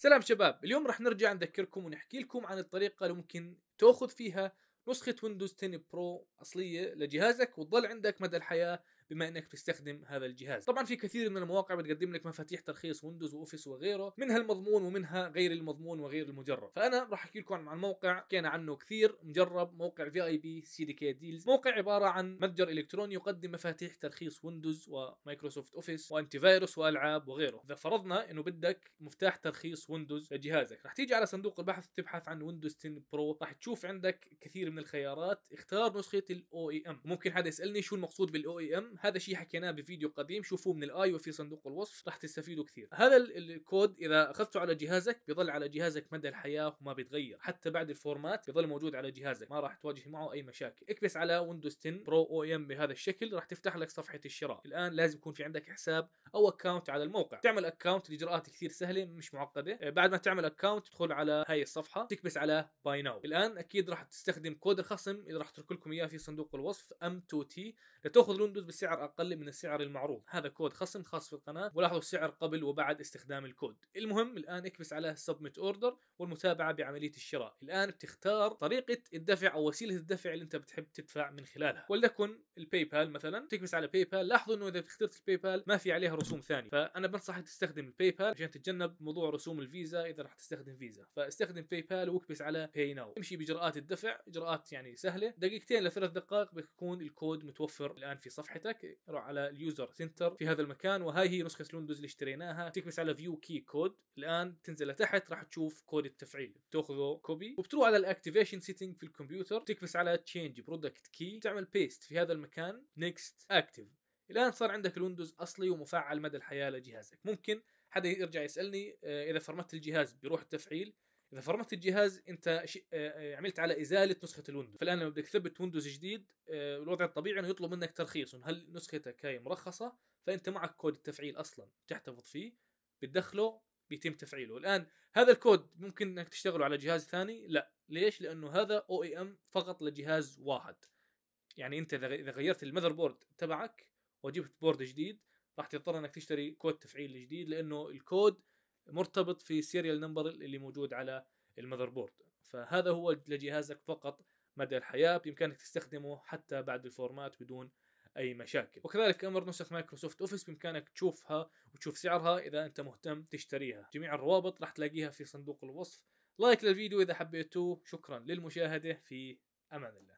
سلام شباب اليوم راح نرجع نذكركم ونحكي لكم عن الطريقة اللي ممكن تأخذ فيها نسخة ويندوز 10 برو أصلية لجهازك وتظل عندك مدى الحياة بما انك تستخدم هذا الجهاز طبعا في كثير من المواقع بتقدم لك مفاتيح ترخيص ويندوز واوفيس وغيره منها المضمون ومنها غير المضمون وغير المجرب فانا راح احكي لكم عن موقع حكينا عنه كثير مجرب موقع في اي بي سي دي كي ديلز موقع عباره عن متجر الكتروني يقدم مفاتيح ترخيص ويندوز ومايكروسوفت اوفيس وانتي فايروس والعاب وغيره اذا فرضنا انه بدك مفتاح ترخيص ويندوز لجهازك راح تيجي على صندوق البحث تبحث عن ويندوز 10 برو راح تشوف عندك كثير من الخيارات اختار نسخه الاو اي ام ممكن حدا يسالني شو المقصود بالاو اي ام هذا شيء حكيناه بفيديو قديم شوفوه من الاي وفي صندوق الوصف راح تستفيدوا كثير هذا الكود اذا اخذته على جهازك بيظل على جهازك مدى الحياه وما بيتغير حتى بعد الفورمات بيظل موجود على جهازك ما راح تواجه معه اي مشاكل اكبس على ويندوز 10 برو او ام بهذا الشكل راح تفتح لك صفحه الشراء الان لازم يكون في عندك حساب او اكونت على الموقع تعمل اكونت الاجراءات كثير سهله مش معقده آه، بعد ما تعمل اكونت تدخل على هاي الصفحه تكبس على باي ناو الان اكيد راح تستخدم كود الخصم اللي راح اترك لكم اياه في صندوق الوصف ام 2 تي لتاخذ ويندوز بالسعر بسعر اقل من السعر المعروض هذا كود خصم خاص في القناه ولاحظوا السعر قبل وبعد استخدام الكود المهم الان اكبس على سبميت اوردر والمتابعه بعمليه الشراء الان بتختار طريقه الدفع او وسيله الدفع اللي انت بتحب تدفع من خلالها ولنكن الباي بال مثلا تكبس على باي بال لاحظوا انه اذا اخترت الباي بال ما في عليها رسوم ثانيه فانا بنصحك تستخدم الباي بال عشان تتجنب موضوع رسوم الفيزا اذا راح تستخدم فيزا فاستخدم باي بال واكبس على باي ناو امشي باجراءات الدفع اجراءات يعني سهله دقيقتين لثلاث دقائق بيكون الكود متوفر الان في صفحتك لك روح على اليوزر سنتر في هذا المكان وهاي هي نسخه الويندوز اللي اشتريناها تكبس على فيو كي كود الان تنزل لتحت راح تشوف كود التفعيل بتاخذه كوبي وبتروح على الاكتيفيشن سيتنج في الكمبيوتر تكبس على تشينج برودكت كي تعمل بيست في هذا المكان نيكست اكتف الان صار عندك الويندوز اصلي ومفعل مدى الحياه لجهازك ممكن حدا يرجع يسالني آه، اذا فرمت الجهاز بيروح التفعيل اذا فرمت الجهاز انت آه، آه، عملت على ازاله نسخه الويندوز فالان لما بدك تثبت ويندوز جديد آه، الوضع الطبيعي انه يطلب منك ترخيص هل نسختك هاي مرخصه فانت معك كود التفعيل اصلا بتحتفظ فيه بتدخله بيتم تفعيله الان هذا الكود ممكن انك تشتغله على جهاز ثاني لا ليش لانه هذا او اي ام فقط لجهاز واحد يعني انت اذا غيرت المذر بورد تبعك وجبت بورد جديد راح تضطر انك تشتري كود تفعيل جديد لانه الكود مرتبط في سيريال نمبر اللي موجود على المذر بورد فهذا هو لجهازك فقط مدى الحياة بإمكانك تستخدمه حتى بعد الفورمات بدون أي مشاكل وكذلك أمر نسخ مايكروسوفت أوفيس بإمكانك تشوفها وتشوف سعرها إذا أنت مهتم تشتريها جميع الروابط راح تلاقيها في صندوق الوصف لايك للفيديو إذا حبيتوه شكرا للمشاهدة في أمان الله